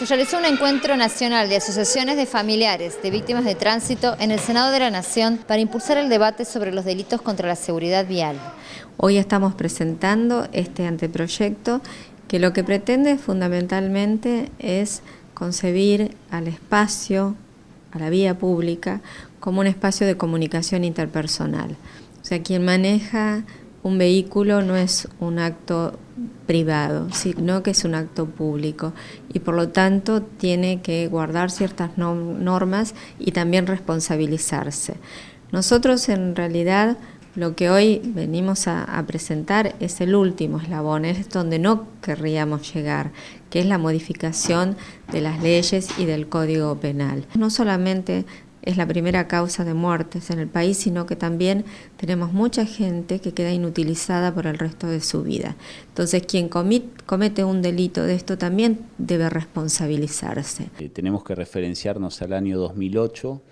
se realizó un encuentro nacional de asociaciones de familiares de víctimas de tránsito en el Senado de la Nación para impulsar el debate sobre los delitos contra la seguridad vial. Hoy estamos presentando este anteproyecto que lo que pretende fundamentalmente es concebir al espacio, a la vía pública, como un espacio de comunicación interpersonal. O sea, quien maneja un vehículo no es un acto privado, sino que es un acto público y por lo tanto tiene que guardar ciertas normas y también responsabilizarse. Nosotros en realidad lo que hoy venimos a, presentar es el último eslabón, es donde no querríamos llegar, que es la modificación de las leyes y del Código Penal. No solamente es la primera causa de muertes en el país, sino que también tenemos mucha gente que queda inutilizada por el resto de su vida. Entonces, quien comete un delito de esto también debe responsabilizarse. Eh, tenemos que referenciarnos al año 2008,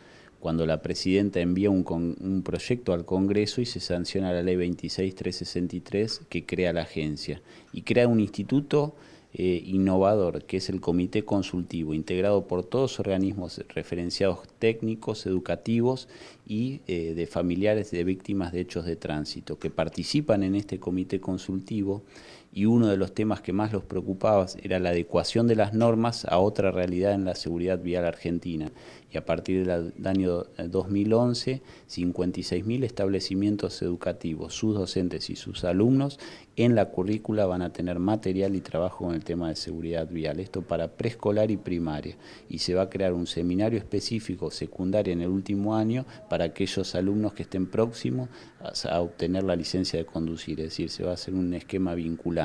cuando la presidenta envía un, un proyecto al Congreso y se sanciona la ley 26363 que crea la agencia y crea un instituto eh, innovador, que es el Comité Consultivo, integrado por todos los organismos referenciados técnicos, educativos y eh, de familiares de víctimas de hechos de tránsito, que participan en este Comité Consultivo y uno de los temas que más los preocupaba era la adecuación de las normas a otra realidad en la seguridad vial argentina. Y a partir del año 2011, 56.000 establecimientos educativos, sus docentes y sus alumnos en la currícula van a tener material y trabajo en el tema de seguridad vial, esto para preescolar y primaria. Y se va a crear un seminario específico secundario en el último año para aquellos alumnos que estén próximos a obtener la licencia de conducir, es decir, se va a hacer un esquema vinculado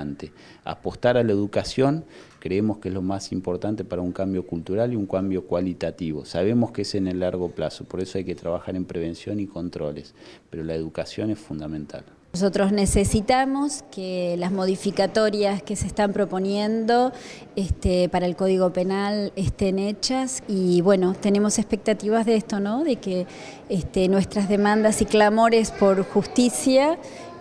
Apostar a la educación creemos que es lo más importante para un cambio cultural y un cambio cualitativo. Sabemos que es en el largo plazo, por eso hay que trabajar en prevención y controles, pero la educación es fundamental. Nosotros necesitamos que las modificatorias que se están proponiendo este, para el Código Penal estén hechas y bueno, tenemos expectativas de esto, ¿no? De que este, nuestras demandas y clamores por justicia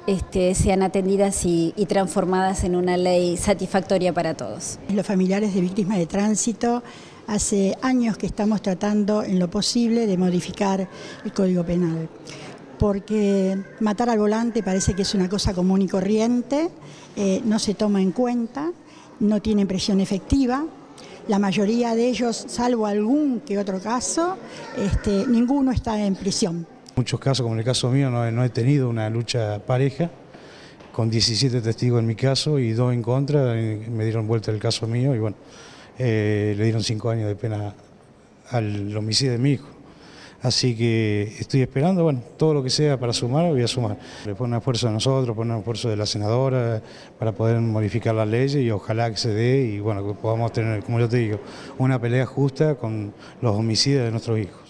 este, sean atendidas y, transformadas en una ley satisfactoria para todos. Los familiares de víctimas de tránsito hace años que estamos tratando en lo posible de modificar el Código Penal, porque matar al volante parece que es una cosa común y corriente, eh, no se toma en cuenta, no tiene presión efectiva, la mayoría de ellos, salvo algún que otro caso, este, ninguno está en prisión muchos casos, como en el caso mío, no he, tenido una lucha pareja, con 17 testigos en mi caso y dos en contra, me dieron vuelta el caso mío y bueno, eh, le dieron cinco años de pena al homicidio de mi hijo. Así que estoy esperando, bueno, todo lo que sea para sumar, voy a sumar. Le pone un esfuerzo de nosotros, pone un esfuerzo de la senadora para poder modificar la ley y ojalá que se dé y bueno, que podamos tener, como yo te digo, una pelea justa con los homicidios de nuestros hijos.